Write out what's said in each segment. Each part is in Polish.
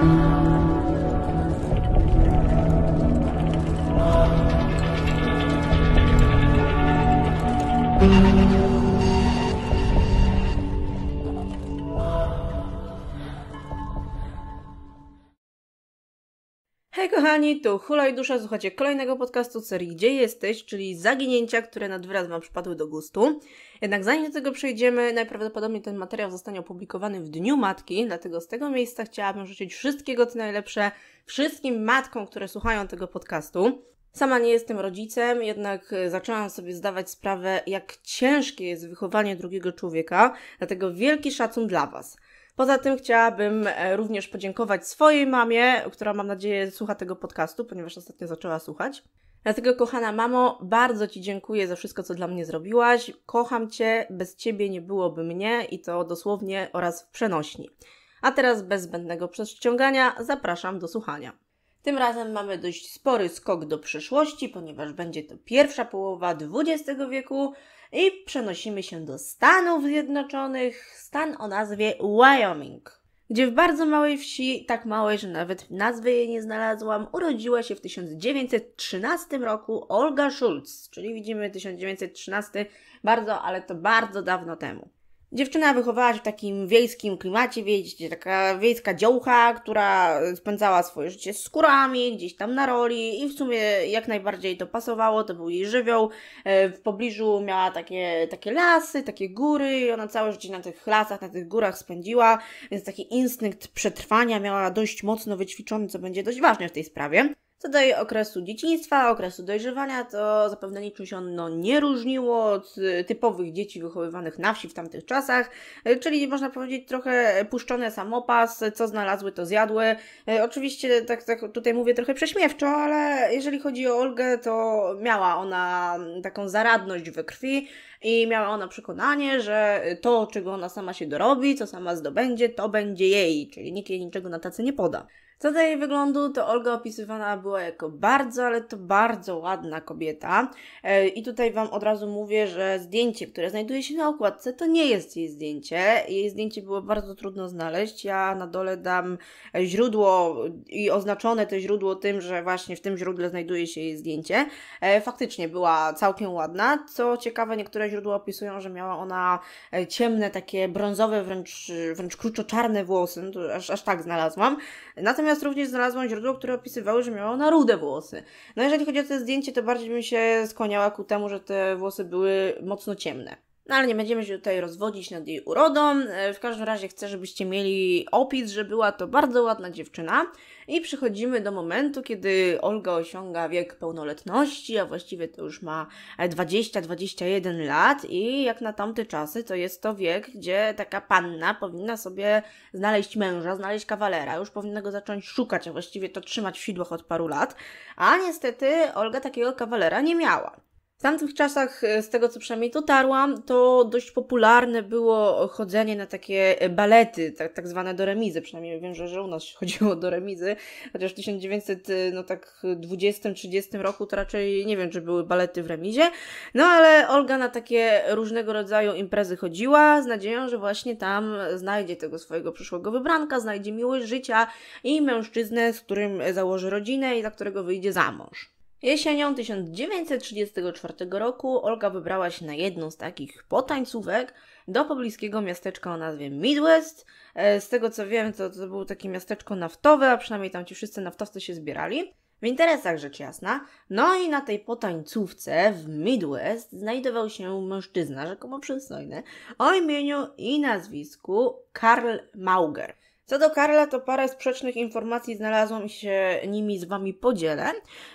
Thank you. kochani, tu Hula i Dusza, słuchacie kolejnego podcastu serii Gdzie jesteś, czyli zaginięcia, które nad wyraz Wam przypadły do gustu. Jednak zanim do tego przejdziemy, najprawdopodobniej ten materiał zostanie opublikowany w Dniu Matki, dlatego z tego miejsca chciałabym życzyć wszystkiego co najlepsze wszystkim matkom, które słuchają tego podcastu. Sama nie jestem rodzicem, jednak e, zaczęłam sobie zdawać sprawę, jak ciężkie jest wychowanie drugiego człowieka, dlatego wielki szacun dla Was – Poza tym chciałabym e, również podziękować swojej mamie, która mam nadzieję słucha tego podcastu, ponieważ ostatnio zaczęła słuchać. Dlatego, kochana mamo, bardzo Ci dziękuję za wszystko, co dla mnie zrobiłaś. Kocham Cię, bez Ciebie nie byłoby mnie i to dosłownie oraz w przenośni. A teraz bez zbędnego przeciągania zapraszam do słuchania. Tym razem mamy dość spory skok do przyszłości, ponieważ będzie to pierwsza połowa XX wieku, i przenosimy się do Stanów Zjednoczonych, stan o nazwie Wyoming, gdzie w bardzo małej wsi, tak małej, że nawet nazwy jej nie znalazłam, urodziła się w 1913 roku Olga Schulz, czyli widzimy 1913, bardzo, ale to bardzo dawno temu. Dziewczyna wychowała się w takim wiejskim klimacie, wiecie, taka wiejska dziołcha, która spędzała swoje życie z skórami, gdzieś tam na roli i w sumie jak najbardziej to pasowało, to był jej żywioł. E, w pobliżu miała takie, takie lasy, takie góry i ona całe życie na tych lasach, na tych górach spędziła, więc taki instynkt przetrwania miała dość mocno wyćwiczony, co będzie dość ważne w tej sprawie. Co do okresu dzieciństwa, okresu dojrzewania, to zapewne niczym się ono nie różniło od y, typowych dzieci wychowywanych na wsi w tamtych czasach, y, czyli można powiedzieć trochę puszczone samopas, co znalazły, to zjadły. Y, oczywiście, tak, tak tutaj mówię trochę prześmiewczo, ale jeżeli chodzi o Olgę, to miała ona taką zaradność we krwi i miała ona przekonanie, że to, czego ona sama się dorobi, co sama zdobędzie, to będzie jej, czyli nikt jej niczego na tacy nie poda. Co do jej wyglądu, to Olga opisywana była jako bardzo, ale to bardzo ładna kobieta. E, I tutaj Wam od razu mówię, że zdjęcie, które znajduje się na okładce, to nie jest jej zdjęcie. Jej zdjęcie było bardzo trudno znaleźć. Ja na dole dam źródło i oznaczone to źródło tym, że właśnie w tym źródle znajduje się jej zdjęcie. E, faktycznie była całkiem ładna. Co ciekawe, niektóre źródła opisują, że miała ona e, ciemne, takie brązowe, wręcz, wręcz kruczo-czarne włosy. No aż, aż tak znalazłam. Natomiast Natomiast również znalazłam źródło, które opisywały, że miała ona rude włosy. No jeżeli chodzi o to zdjęcie, to bardziej bym się skłaniała ku temu, że te włosy były mocno ciemne. No ale nie będziemy się tutaj rozwodzić nad jej urodą. E, w każdym razie chcę, żebyście mieli opis, że była to bardzo ładna dziewczyna. I przychodzimy do momentu, kiedy Olga osiąga wiek pełnoletności, a właściwie to już ma 20-21 e, lat i jak na tamte czasy to jest to wiek, gdzie taka panna powinna sobie znaleźć męża, znaleźć kawalera, już powinna go zacząć szukać, a właściwie to trzymać w sidłach od paru lat. A niestety Olga takiego kawalera nie miała. W tamtych czasach, e, z tego co przynajmniej dotarłam, to dość popularne było chodzenie na takie e, balety, tak, tak zwane do remizy. Przynajmniej wiem, że, że u nas chodziło do remizy, chociaż w 1920-30 e, no tak, 20, 30 roku to raczej nie wiem, czy były balety w remizie. No ale Olga na takie różnego rodzaju imprezy chodziła z nadzieją, że właśnie tam znajdzie tego swojego przyszłego wybranka, znajdzie miłość życia i mężczyznę, z którym założy rodzinę i za którego wyjdzie za mąż. Jesienią 1934 roku Olga wybrała się na jedną z takich potańcówek do pobliskiego miasteczka o nazwie Midwest. E, z tego co wiem, to, to było takie miasteczko naftowe, a przynajmniej tam ci wszyscy naftowcy się zbierali. W interesach rzecz jasna. No i na tej potańcówce w Midwest znajdował się mężczyzna rzekomo przystojny o imieniu i nazwisku Karl Mauger. Co do Karla, to parę sprzecznych informacji znalazłam i się nimi z wami podzielę,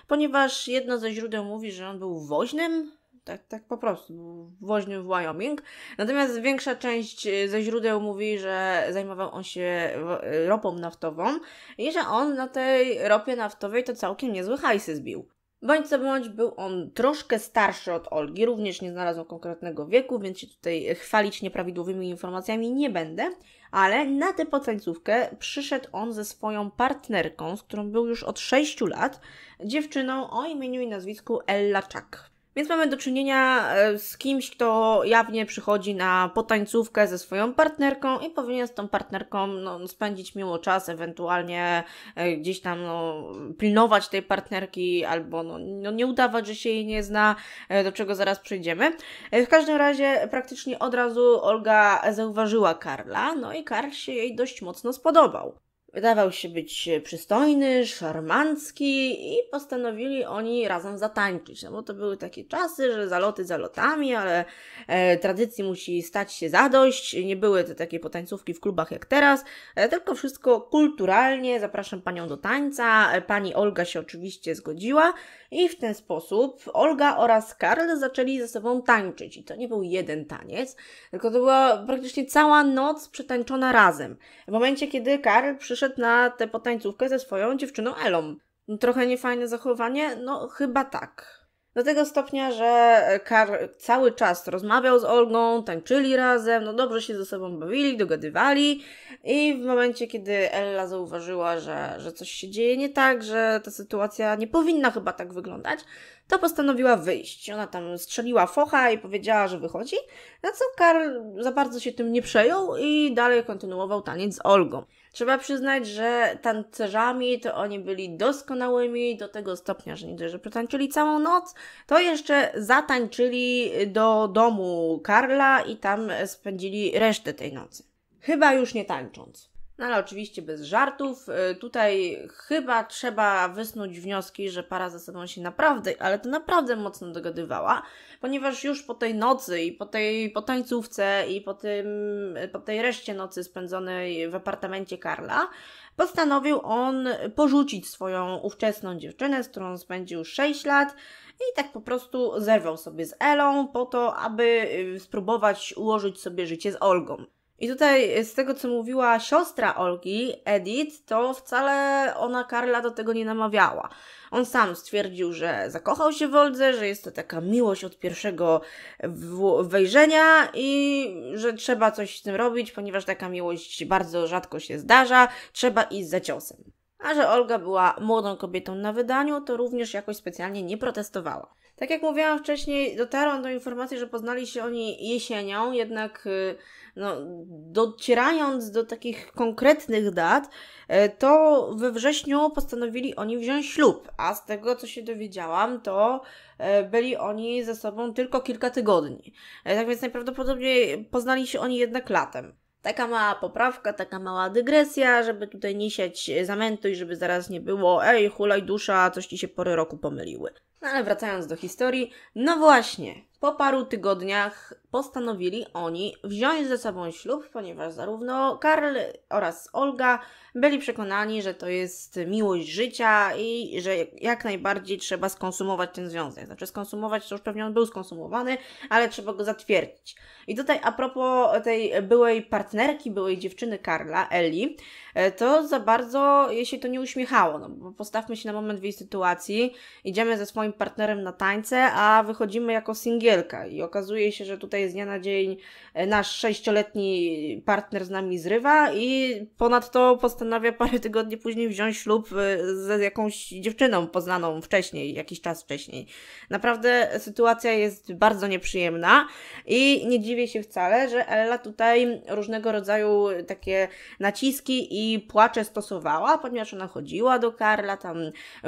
ponieważ jedno ze źródeł mówi, że on był woźnym, tak, tak po prostu, woźnym w Wyoming. Natomiast większa część e, ze źródeł mówi, że zajmował on się e, ropą naftową i że on na tej ropie naftowej to całkiem niezły hajsy zbił. Bądź co bądź był on troszkę starszy od Olgi, również nie znalazł konkretnego wieku, więc się tutaj chwalić nieprawidłowymi informacjami nie będę, ale na tę potańcówkę przyszedł on ze swoją partnerką, z którą był już od 6 lat, dziewczyną o imieniu i nazwisku Ella Czak. Więc mamy do czynienia e, z kimś, kto jawnie przychodzi na potańcówkę ze swoją partnerką i powinien z tą partnerką no, spędzić miło czas, ewentualnie e, gdzieś tam no, pilnować tej partnerki albo no, no, nie udawać, że się jej nie zna, e, do czego zaraz przejdziemy. W każdym razie praktycznie od razu Olga zauważyła Karla, no i Karl się jej dość mocno spodobał. Wydawał się być e, przystojny, szarmancki i postanowili oni razem zatańczyć. No bo to były takie czasy, że zaloty zalotami, ale e, tradycji musi stać się zadość. Nie były to takie potańcówki w klubach jak teraz, e, tylko wszystko kulturalnie. Zapraszam panią do tańca. E, pani Olga się oczywiście zgodziła i w ten sposób Olga oraz Karl zaczęli ze sobą tańczyć. I to nie był jeden taniec, tylko to była praktycznie cała noc przetańczona razem. W momencie, kiedy Karl przyszedł wyszedł na tę potańcówkę ze swoją dziewczyną Elą. No, trochę niefajne zachowanie? No, chyba tak. Do tego stopnia, że Karl cały czas rozmawiał z Olgą, tańczyli razem, no dobrze się ze sobą bawili, dogadywali i w momencie, kiedy Ella zauważyła, że, że coś się dzieje nie tak, że ta sytuacja nie powinna chyba tak wyglądać, to postanowiła wyjść. Ona tam strzeliła focha i powiedziała, że wychodzi, na co Karl za bardzo się tym nie przejął i dalej kontynuował taniec z Olgą. Trzeba przyznać, że tancerzami to oni byli doskonałymi do tego stopnia, że nie dość, że przetańczyli całą noc, to jeszcze zatańczyli do domu Karla i tam spędzili resztę tej nocy. Chyba już nie tańcząc. No ale oczywiście bez żartów. Y, tutaj chyba trzeba wysnuć wnioski, że para ze sobą się naprawdę, ale to naprawdę mocno dogadywała, ponieważ już po tej nocy i po tej po tańcówce i po, tym, po tej reszcie nocy spędzonej w apartamencie Karla, postanowił on porzucić swoją ówczesną dziewczynę, z którą spędził 6 lat i tak po prostu zerwał sobie z Elą po to, aby y, spróbować ułożyć sobie życie z Olgą. I tutaj e, z tego, co mówiła siostra Olgi, Edith, to wcale ona Karla do tego nie namawiała. On sam stwierdził, że zakochał się w Oldze, że jest to taka miłość od pierwszego wejrzenia i że trzeba coś z tym robić, ponieważ taka miłość bardzo rzadko się zdarza, trzeba iść za ciosem a że Olga była młodą kobietą na wydaniu, to również jakoś specjalnie nie protestowała. Tak jak mówiłam wcześniej, dotarłam do informacji, że poznali się oni jesienią, jednak y, no, docierając do takich konkretnych dat, y, to we wrześniu postanowili oni wziąć ślub, a z tego co się dowiedziałam, to y, byli oni ze sobą tylko kilka tygodni. Tak więc najprawdopodobniej poznali się oni jednak latem. Taka mała poprawka, taka mała dygresja, żeby tutaj nie siać zamętu i żeby zaraz nie było ej, hulaj dusza, coś ci się pory roku pomyliły. No ale wracając do historii, no właśnie, po paru tygodniach postanowili oni wziąć ze sobą ślub, ponieważ zarówno Karl oraz Olga byli przekonani, że to jest miłość życia i że jak najbardziej trzeba skonsumować ten związek. Znaczy skonsumować, to już pewnie on był skonsumowany, ale trzeba go zatwierdzić. I tutaj a propos tej byłej partnerki, byłej dziewczyny Karla, Eli, e, to za bardzo jej się to nie uśmiechało, no bo postawmy się na moment w jej sytuacji, idziemy ze swoim partnerem na tańce, a wychodzimy jako singiel i okazuje się, że tutaj z dnia na dzień e, nasz sześcioletni partner z nami zrywa i ponadto postanawia parę tygodni później wziąć ślub e, z jakąś dziewczyną poznaną wcześniej, jakiś czas wcześniej. Naprawdę sytuacja jest bardzo nieprzyjemna i nie dziwię się wcale, że Ella tutaj różnego rodzaju takie naciski i płacze stosowała, ponieważ ona chodziła do Karla, tam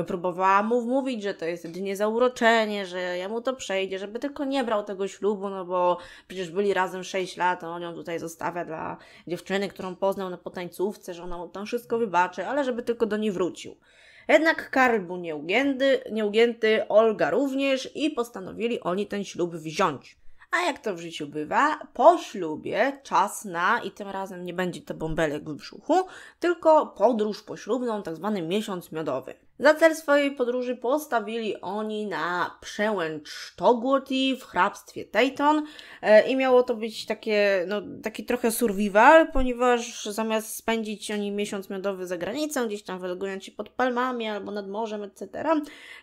próbowała mu wmówić, że to jest jedynie zauroczenie, że mu to przejdzie, żeby tylko nie brał tego ślubu, no bo przecież byli razem 6 lat, on ją tutaj zostawia dla dziewczyny, którą poznał na potańcówce, że ona mu tam wszystko wybaczy, ale żeby tylko do niej wrócił. Jednak Karl był nieugięty, nieugięty, Olga również i postanowili oni ten ślub wziąć. A jak to w życiu bywa, po ślubie czas na, i tym razem nie będzie to bąbelek w brzuchu, tylko podróż poślubną, tak zwany miesiąc miodowy. Za cel swojej podróży postawili oni na przełęcz Togwoti w hrabstwie Tayton e, i miało to być takie, no, taki trochę survival, ponieważ zamiast spędzić oni miesiąc miodowy za granicą, gdzieś tam wylegując się pod palmami albo nad morzem, etc.,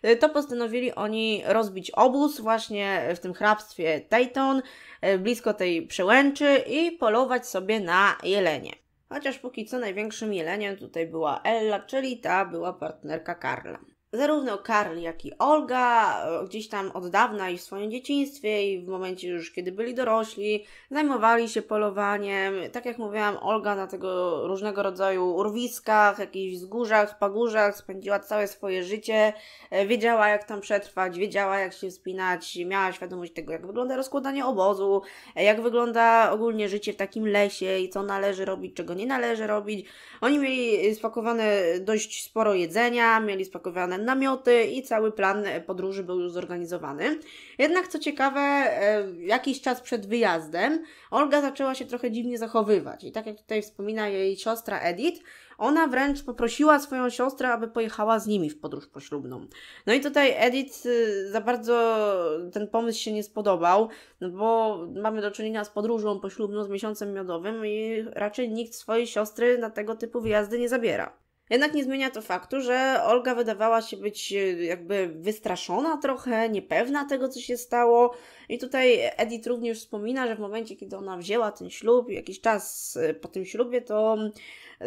e, to postanowili oni rozbić obóz właśnie w tym hrabstwie Tayton, e, blisko tej przełęczy i polować sobie na jelenie. Chociaż póki co największym jeleniem tutaj była Ella, czyli ta była partnerka Karla. Zarówno Karl, jak i Olga e, gdzieś tam od dawna i w swoim dzieciństwie i w momencie już kiedy byli dorośli, zajmowali się polowaniem. Tak jak mówiłam, Olga na tego różnego rodzaju urwiskach, jakichś wzgórzach, pagórzach spędziła całe swoje życie. E, wiedziała jak tam przetrwać, wiedziała jak się wspinać, miała świadomość tego jak wygląda rozkładanie obozu, e, jak wygląda ogólnie życie w takim lesie i co należy robić, czego nie należy robić. Oni mieli spakowane dość sporo jedzenia, mieli spakowane namioty i cały plan e, podróży był już zorganizowany. Jednak co ciekawe, e, jakiś czas przed wyjazdem Olga zaczęła się trochę dziwnie zachowywać i tak jak tutaj wspomina jej siostra Edith, ona wręcz poprosiła swoją siostrę, aby pojechała z nimi w podróż poślubną. No i tutaj Edith y, za bardzo ten pomysł się nie spodobał, no bo mamy do czynienia z podróżą poślubną, z miesiącem miodowym i raczej nikt swojej siostry na tego typu wyjazdy nie zabiera. Jednak nie zmienia to faktu, że Olga wydawała się być e, jakby wystraszona trochę, niepewna tego, co się stało. I tutaj Edith również wspomina, że w momencie, kiedy ona wzięła ten ślub, jakiś czas e, po tym ślubie, to mm,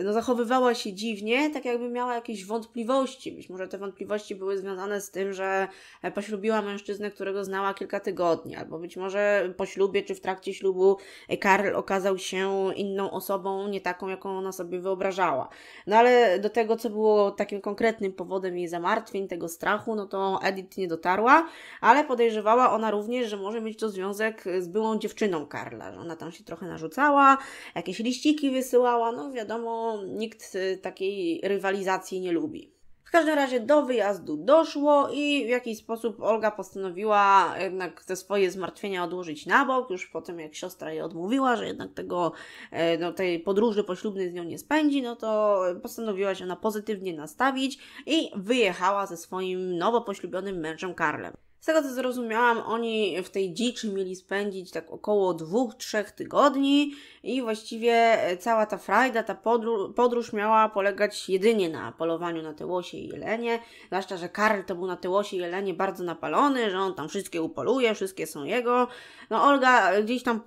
no, zachowywała się dziwnie, tak jakby miała jakieś wątpliwości. Być może te wątpliwości były związane z tym, że e, poślubiła mężczyznę, którego znała kilka tygodni, albo być może po ślubie czy w trakcie ślubu e, Karl okazał się inną osobą, nie taką, jaką ona sobie wyobrażała. No ale do tego, co było takim konkretnym powodem jej zamartwień, tego strachu, no to Edith nie dotarła, ale podejrzewała ona również, że może mieć to związek z byłą dziewczyną Karla, że ona tam się trochę narzucała, jakieś liściki wysyłała, no wiadomo, nikt y, takiej rywalizacji nie lubi. W każdym razie do wyjazdu doszło i w jakiś sposób Olga postanowiła jednak te swoje zmartwienia odłożyć na bok, już po tym jak siostra jej odmówiła, że jednak tego, e, no, tej podróży poślubnej z nią nie spędzi, no to postanowiła się ona pozytywnie nastawić i wyjechała ze swoim nowo poślubionym mężem Karlem. Z tego co zrozumiałam, oni w tej dziczy mieli spędzić tak około dwóch, trzech tygodni i właściwie e, cała ta frajda, ta podróż, podróż miała polegać jedynie na polowaniu na te łosie i jelenie. Zwłaszcza, że Karl to był na te łosie i jelenie bardzo napalony, że on tam wszystkie upoluje, wszystkie są jego. No Olga gdzieś tam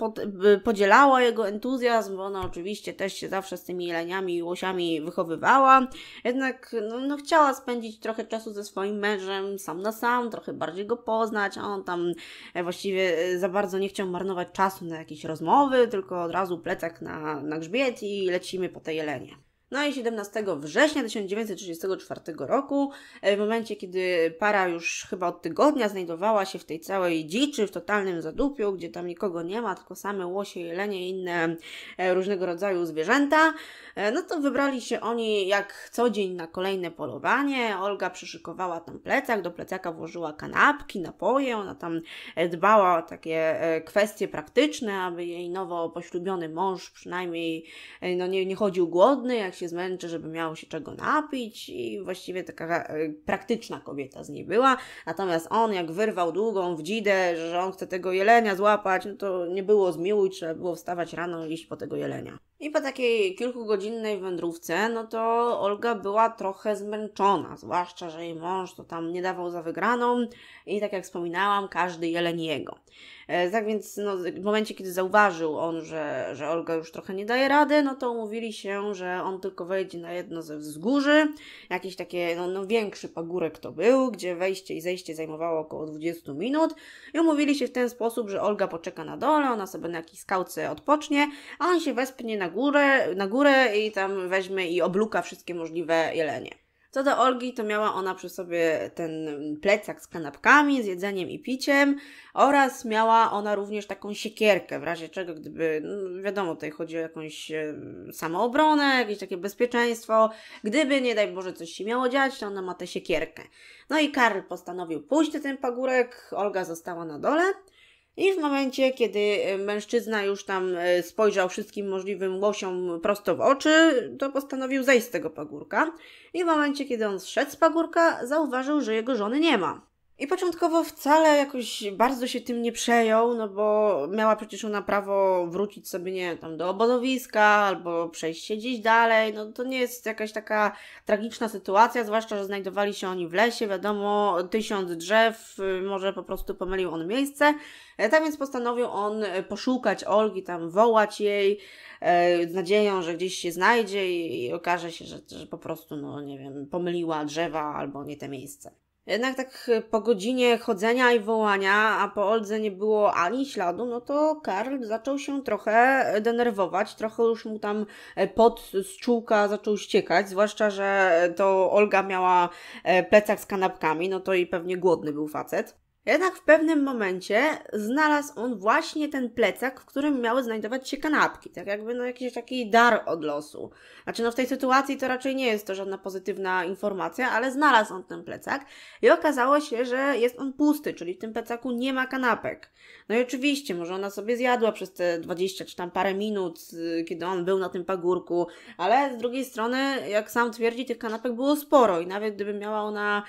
podzielała jego entuzjazm, bo ona oczywiście też się zawsze z tymi jeleniami i łosiami wychowywała. Jednak no, no, chciała spędzić trochę czasu ze swoim mężem sam na sam, trochę bardziej go poznać, a on tam e, właściwie e, za bardzo nie chciał marnować czasu na jakieś rozmowy, tylko od razu plecak na, na grzbiet i lecimy po tej jelenie. No i 17 września 1934 roku, e, w momencie kiedy para już chyba od tygodnia znajdowała się w tej całej dziczy, w totalnym zadupiu, gdzie tam nikogo nie ma, tylko same łosie, jelenie i inne e, różnego rodzaju zwierzęta, e, no to wybrali się oni jak co dzień na kolejne polowanie. Olga przyszykowała tam plecak, do plecaka włożyła kanapki, napoje, ona tam dbała o takie kwestie praktyczne, aby jej nowo poślubiony mąż przynajmniej no, nie, nie chodził głodny, jak się zmęczy, żeby miało się czego napić i właściwie taka e, praktyczna kobieta z niej była. Natomiast on jak wyrwał długą w że on chce tego jelenia złapać, no to nie było zmiłuj, trzeba było wstawać rano i iść po tego jelenia. I po takiej kilkugodzinnej wędrówce, no to Olga była trochę zmęczona, zwłaszcza, że jej mąż to tam nie dawał za wygraną i tak jak wspominałam, każdy jeleń jego. E, tak więc no, w momencie, kiedy zauważył on, że, że Olga już trochę nie daje rady, no to umówili się, że on tylko wejdzie na jedno ze wzgórzy, jakiś takie, no, no większy pagórek to był, gdzie wejście i zejście zajmowało około 20 minut i umówili się w ten sposób, że Olga poczeka na dole, ona sobie na jakiejś skałce odpocznie, a on się wespnie na górę, na górę i tam weźmie i obluka wszystkie możliwe jelenie. Co do Olgi, to miała ona przy sobie ten plecak z kanapkami, z jedzeniem i piciem oraz miała ona również taką siekierkę, w razie czego gdyby, no wiadomo, tutaj chodzi o jakąś e, samoobronę, jakieś takie bezpieczeństwo. Gdyby, nie daj Boże, coś się miało dziać, to ona ma tę siekierkę. No i Karl postanowił pójść na ten pagórek, Olga została na dole. I w momencie, kiedy e, mężczyzna już tam e, spojrzał wszystkim możliwym łosiom prosto w oczy, to postanowił zejść z tego pagórka. I w momencie, kiedy on zszedł z pagórka, zauważył, że jego żony nie ma. I początkowo wcale jakoś bardzo się tym nie przejął, no bo miała przecież ona prawo wrócić sobie, nie tam do obozowiska albo przejść się gdzieś dalej. No to nie jest jakaś taka tragiczna sytuacja, zwłaszcza, że znajdowali się oni w lesie, wiadomo, tysiąc drzew, może po prostu pomylił on miejsce. E, tak więc postanowił on poszukać Olgi, tam wołać jej e, z nadzieją, że gdzieś się znajdzie i, okaże się, że, że po prostu, no nie wiem, pomyliła drzewa albo nie te miejsce jednak tak e, po godzinie chodzenia i wołania, a po Oldze nie było ani śladu, no to Karl zaczął się trochę e, denerwować, trochę już mu tam e, pod z zaczął ściekać, zwłaszcza, że to Olga miała plecak z kanapkami, no to i pewnie głodny był facet. Jednak w pewnym momencie znalazł on właśnie ten plecak, w którym miały znajdować się kanapki. Tak jakby no jakiś taki dar od losu. Znaczy no w tej sytuacji to raczej nie jest to żadna pozytywna informacja, ale znalazł on ten plecak i okazało się, że jest on pusty, czyli w tym plecaku nie ma kanapek. No i oczywiście, może ona sobie zjadła przez te 20 czy tam parę minut, y, kiedy on był na tym pagórku, ale z drugiej strony, jak sam twierdzi, tych kanapek było sporo i nawet gdyby miała ona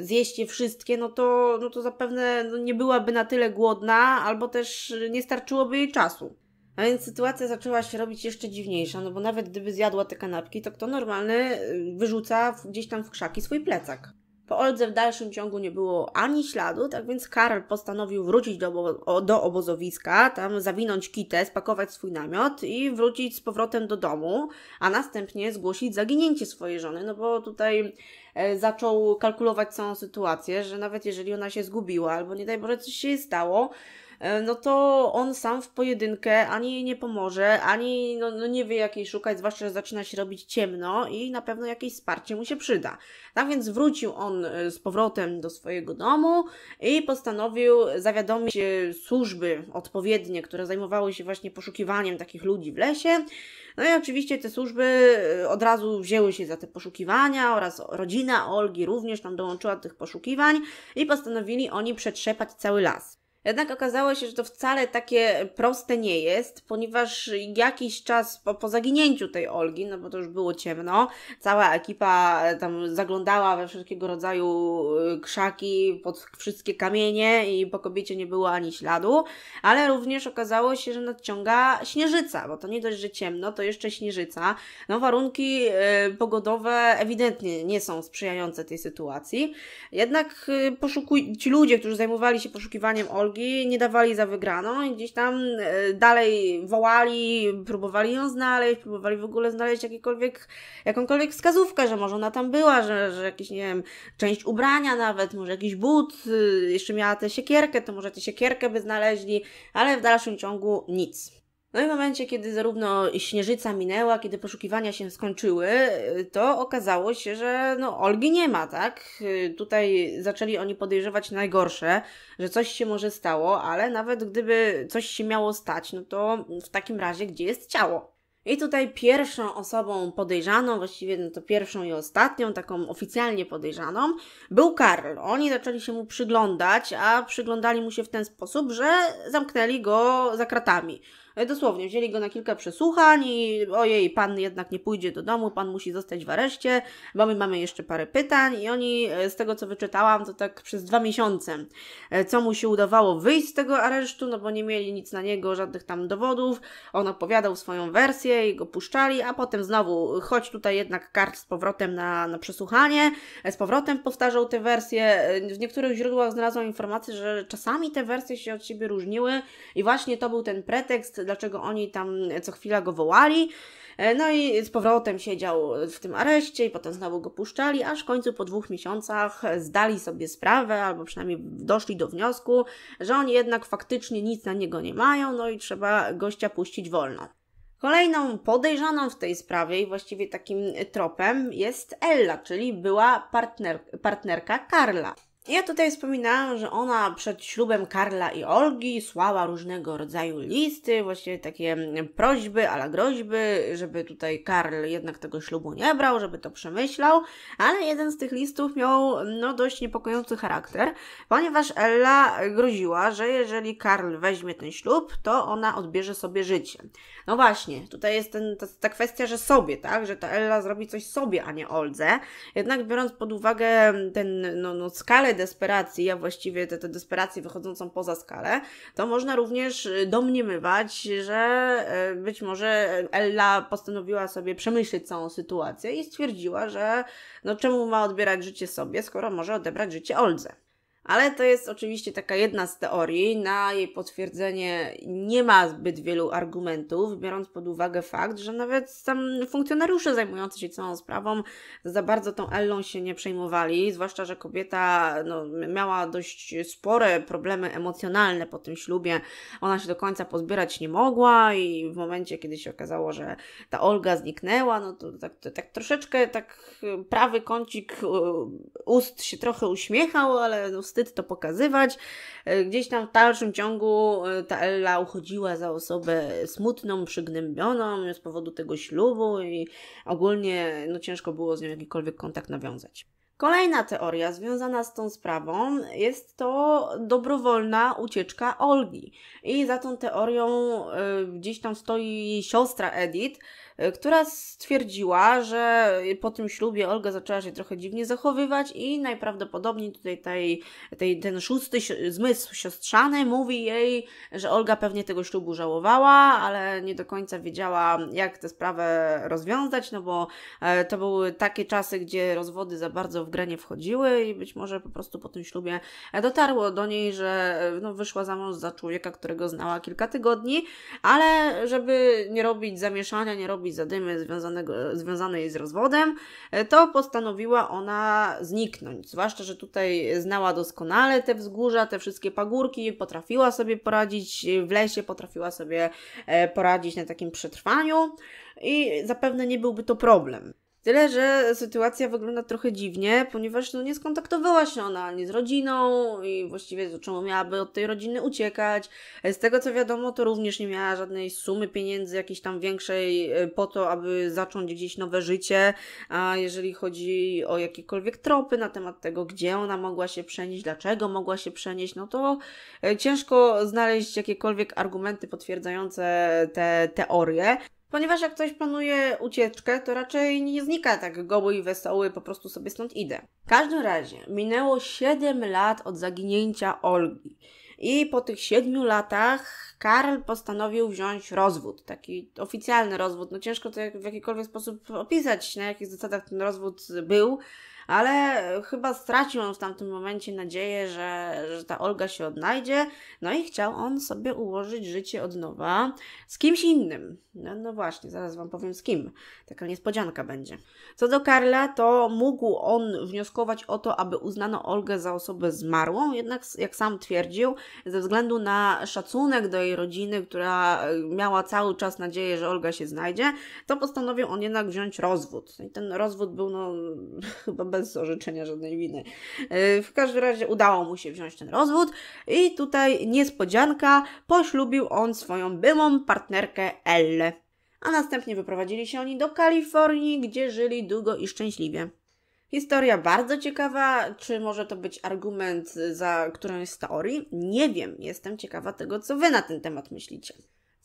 zjeść je wszystkie, no to, no to zapewne no, nie byłaby na tyle głodna, albo też nie starczyłoby jej czasu. A więc sytuacja zaczęła się robić jeszcze dziwniejsza, no bo nawet gdyby zjadła te kanapki, to kto normalny y, wyrzuca gdzieś tam w krzaki swój plecak? Po Oldze w dalszym ciągu nie było ani śladu, tak więc Karl postanowił wrócić do, obo do obozowiska, tam zawinąć kitę, spakować swój namiot i wrócić z powrotem do domu, a następnie zgłosić zaginięcie swojej żony, no bo tutaj e, zaczął kalkulować całą sytuację, że nawet jeżeli ona się zgubiła albo nie daj Boże coś się stało, E, no to on sam w pojedynkę ani jej nie pomoże, ani no, no nie wie jakiej szukać, zwłaszcza, że zaczyna się robić ciemno i na pewno jakieś wsparcie mu się przyda. Tak więc wrócił on e, z powrotem do swojego domu i postanowił zawiadomić e, służby odpowiednie, które zajmowały się właśnie poszukiwaniem takich ludzi w lesie. No i oczywiście te służby od razu wzięły się za te poszukiwania oraz rodzina Olgi również tam dołączyła do tych poszukiwań i postanowili oni przetrzepać cały las. Jednak okazało się, że to wcale takie proste nie jest, ponieważ jakiś czas po, po zaginięciu tej Olgi, no bo to już było ciemno, cała ekipa e, tam zaglądała we wszelkiego rodzaju e, krzaki, pod wszystkie kamienie i po kobiecie nie było ani śladu, ale również okazało się, że nadciąga śnieżyca, bo to nie dość, że ciemno, to jeszcze śnieżyca. No warunki e, pogodowe ewidentnie nie są sprzyjające tej sytuacji. Jednak poszukuj, ci ludzie, którzy zajmowali się poszukiwaniem Olgi, nie dawali za wygraną i gdzieś tam e, dalej wołali, próbowali ją znaleźć, próbowali w ogóle znaleźć jakikolwiek, jakąkolwiek wskazówkę, że może ona tam była, że, że jakiś, nie wiem, część ubrania nawet, może jakiś but, y, jeszcze miała tę siekierkę, to może tę siekierkę by znaleźli, ale w dalszym ciągu nic. No i w momencie, kiedy zarówno śnieżyca minęła, kiedy poszukiwania się skończyły, to okazało się, że no, Olgi nie ma, tak? Tutaj zaczęli oni podejrzewać najgorsze, że coś się może stało, ale nawet gdyby coś się miało stać, no to w takim razie gdzie jest ciało? I tutaj pierwszą osobą podejrzaną, właściwie no to pierwszą i ostatnią, taką oficjalnie podejrzaną, był Karl. Oni zaczęli się mu przyglądać, a przyglądali mu się w ten sposób, że zamknęli go za kratami. No dosłownie, wzięli go na kilka przesłuchań i ojej, pan jednak nie pójdzie do domu, pan musi zostać w areszcie, bo my mamy jeszcze parę pytań i oni, e, z tego co wyczytałam, to tak przez dwa miesiące, e, co mu się udawało wyjść z tego aresztu, no bo nie mieli nic na niego, żadnych tam dowodów, on opowiadał swoją wersję i go puszczali, a potem znowu, choć tutaj jednak kart z powrotem na, na przesłuchanie, e, z powrotem powtarzał te wersje, w niektórych źródłach znalazłam informację, że czasami te wersje się od siebie różniły i właśnie to był ten pretekst dlaczego oni tam co chwila go wołali. E, no i z powrotem siedział w tym areszcie i potem znowu go puszczali, aż w końcu po dwóch miesiącach zdali sobie sprawę, albo przynajmniej doszli do wniosku, że oni jednak faktycznie nic na niego nie mają, no i trzeba gościa puścić wolno. Kolejną podejrzaną w tej sprawie i właściwie takim tropem jest Ella, czyli była partner, partnerka Karla. Ja tutaj wspominałam, że ona przed ślubem Karla i Olgi słała różnego rodzaju listy, właściwie takie mm, prośby, ale groźby, żeby tutaj Karl jednak tego ślubu nie brał, żeby to przemyślał, ale jeden z tych listów miał no, dość niepokojący charakter, ponieważ Ella groziła, że jeżeli Karl weźmie ten ślub, to ona odbierze sobie życie. No właśnie, tutaj jest ten, ta, ta kwestia, że sobie, tak, że ta Ella zrobi coś sobie, a nie Oldze. Jednak biorąc pod uwagę ten, no, no skalę desperacji, a właściwie tę desperację wychodzącą poza skalę, to można również y, domniemywać, że y, być może Ella postanowiła sobie przemyśleć całą sytuację i stwierdziła, że no czemu ma odbierać życie sobie, skoro może odebrać życie Oldze. Ale to jest oczywiście taka jedna z teorii. Na jej potwierdzenie nie ma zbyt wielu argumentów, biorąc pod uwagę fakt, że nawet sam funkcjonariusze zajmujący się całą sprawą za bardzo tą Ellą się nie przejmowali, zwłaszcza, że kobieta no, miała dość spore problemy emocjonalne po tym ślubie. Ona się do końca pozbierać nie mogła i w momencie, kiedy się okazało, że ta Olga zniknęła, no to tak, to, tak troszeczkę tak prawy kącik ust się trochę uśmiechał, ale no, wstyd to pokazywać. E, gdzieś tam w dalszym ciągu e, ta Ella uchodziła za osobę smutną, przygnębioną z powodu tego ślubu i ogólnie no, ciężko było z nią jakikolwiek kontakt nawiązać. Kolejna teoria związana z tą sprawą jest to dobrowolna ucieczka Olgi. I za tą teorią y, gdzieś tam stoi siostra Edith, E, która stwierdziła, że po tym ślubie Olga zaczęła się trochę dziwnie zachowywać i najprawdopodobniej tutaj tej, tej, ten szósty zmysł siostrzany mówi jej, że Olga pewnie tego ślubu żałowała, ale nie do końca wiedziała, jak tę sprawę rozwiązać, no bo e, to były takie czasy, gdzie rozwody za bardzo w grę nie wchodziły i być może po prostu po tym ślubie dotarło do niej, że e, no, wyszła za mąż za człowieka, którego znała kilka tygodni, ale żeby nie robić zamieszania, nie robić odrobić zadymy związanej z rozwodem, e, to postanowiła ona zniknąć. Zwłaszcza, że tutaj znała doskonale te wzgórza, te wszystkie pagórki, potrafiła sobie poradzić e, w lesie, potrafiła sobie e, poradzić na takim przetrwaniu i zapewne nie byłby to problem. Tyle, że sytuacja wygląda trochę dziwnie, ponieważ no, nie skontaktowała się ona ani z rodziną i właściwie czemu miałaby od tej rodziny uciekać. Z tego co wiadomo, to również nie miała żadnej sumy pieniędzy jakiejś tam większej e, po to, aby zacząć gdzieś nowe życie. A jeżeli chodzi o jakiekolwiek tropy na temat tego, gdzie ona mogła się przenieść, dlaczego mogła się przenieść, no to e, ciężko znaleźć jakiekolwiek argumenty potwierdzające te teorie. Ponieważ jak ktoś planuje ucieczkę, to raczej nie znika tak goły i wesoły, po prostu sobie stąd idę. W każdym razie minęło 7 lat od zaginięcia Olgi. I po tych 7 latach Karl postanowił wziąć rozwód, taki oficjalny rozwód. No ciężko to w jakikolwiek sposób opisać, na jakich zasadach ten rozwód był, ale chyba stracił on w tamtym momencie nadzieję, że, że ta Olga się odnajdzie, no i chciał on sobie ułożyć życie od nowa z kimś innym. No, no właśnie, zaraz Wam powiem z kim. Taka niespodzianka będzie. Co do Karla, to mógł on wnioskować o to, aby uznano Olgę za osobę zmarłą, jednak jak sam twierdził, ze względu na szacunek do jej rodziny, która e, miała cały czas nadzieję, że Olga się znajdzie, to postanowił on jednak wziąć rozwód. No I ten rozwód był no, chyba bez orzeczenia żadnej winy. E, w każdym razie udało mu się wziąć ten rozwód i tutaj niespodzianka, poślubił on swoją byłą partnerkę Elle. A następnie wyprowadzili się oni do Kalifornii, gdzie żyli długo i szczęśliwie. Historia bardzo ciekawa. Czy może to być argument za którąś z teorii? Nie wiem. Jestem ciekawa tego, co Wy na ten temat myślicie.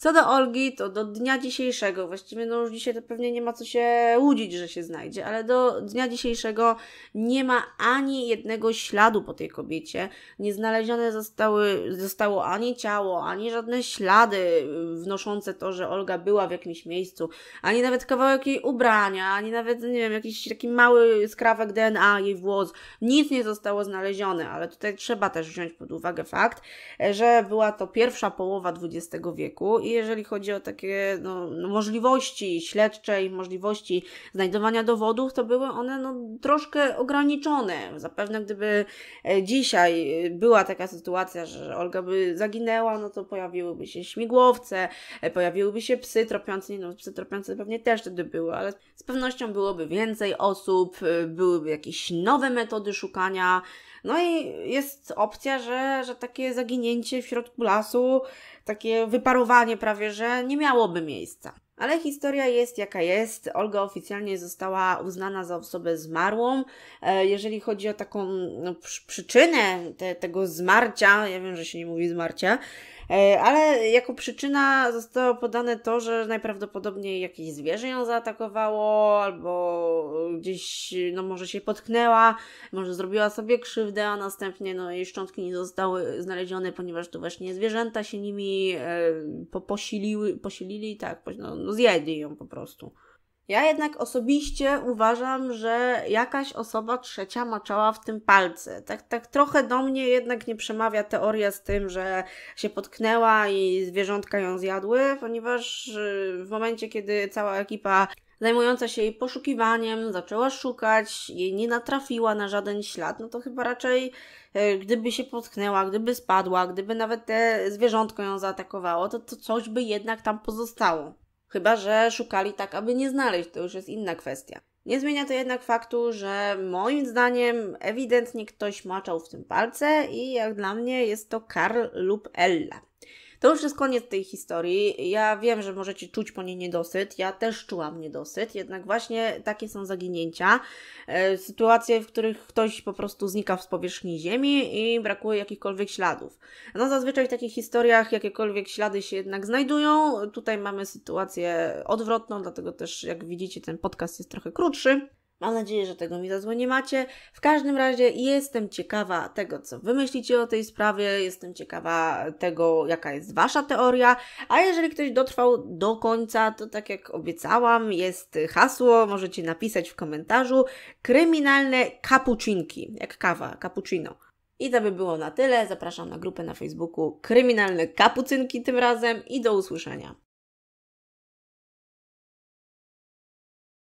Co do Olgi, to do dnia dzisiejszego, właściwie no już dzisiaj to pewnie nie ma co się łudzić, że się znajdzie, ale do dnia dzisiejszego nie ma ani jednego śladu po tej kobiecie. Nie znalezione zostały, zostało ani ciało, ani żadne ślady wnoszące to, że Olga była w jakimś miejscu, ani nawet kawałek jej ubrania, ani nawet, nie wiem, jakiś taki mały skrawek DNA jej włos. Nic nie zostało znalezione, ale tutaj trzeba też wziąć pod uwagę fakt, że była to pierwsza połowa XX wieku jeżeli chodzi o takie no, no, możliwości śledcze i możliwości znajdowania dowodów, to były one no, troszkę ograniczone. Zapewne gdyby e, dzisiaj e, była taka sytuacja, że Olga by zaginęła, no to pojawiłyby się śmigłowce, e, pojawiłyby się psy tropiące, no psy tropiące pewnie też wtedy były, ale z pewnością byłoby więcej osób, byłyby jakieś nowe metody szukania, no i jest opcja, że, że takie zaginięcie w środku lasu takie wyparowanie prawie, że nie miałoby miejsca. Ale historia jest jaka jest. Olga oficjalnie została uznana za osobę zmarłą. E, jeżeli chodzi o taką no, przyczynę te, tego zmarcia, ja wiem, że się nie mówi zmarcia, E, ale jako przyczyna zostało podane to, że najprawdopodobniej jakieś zwierzę ją zaatakowało, albo gdzieś, no może się potknęła, może zrobiła sobie krzywdę, a następnie no, jej szczątki nie zostały znalezione, ponieważ to właśnie zwierzęta się nimi e, po posiliły, posilili, tak, no, no zjedli ją po prostu. Ja jednak osobiście uważam, że jakaś osoba trzecia maczała w tym palce. Tak, tak trochę do mnie jednak nie przemawia teoria z tym, że się potknęła i zwierzątka ją zjadły, ponieważ y, w momencie, kiedy cała ekipa zajmująca się jej poszukiwaniem, zaczęła szukać, jej nie natrafiła na żaden ślad, no to chyba raczej y, gdyby się potknęła, gdyby spadła, gdyby nawet te zwierzątko ją zaatakowało, to, to coś by jednak tam pozostało. Chyba, że szukali tak, aby nie znaleźć, to już jest inna kwestia. Nie zmienia to jednak faktu, że moim zdaniem ewidentnie ktoś maczał w tym palce i jak dla mnie jest to Karl lub Ella. To już jest koniec tej historii. Ja wiem, że możecie czuć po niej niedosyt. Ja też czułam niedosyt, jednak właśnie takie są zaginięcia. E, sytuacje, w których ktoś po prostu znika z powierzchni ziemi i brakuje jakichkolwiek śladów. No zazwyczaj w takich historiach jakiekolwiek ślady się jednak znajdują. Tutaj mamy sytuację odwrotną, dlatego też jak widzicie ten podcast jest trochę krótszy. Mam nadzieję, że tego mi za zło nie macie. W każdym razie jestem ciekawa tego, co wy myślicie o tej sprawie, jestem ciekawa tego, jaka jest wasza teoria, a jeżeli ktoś dotrwał do końca, to tak jak obiecałam, jest hasło, możecie napisać w komentarzu, kryminalne kapucinki, jak kawa, cappuccino. I to by było na tyle. Zapraszam na grupę na Facebooku Kryminalne Kapucynki tym razem i do usłyszenia.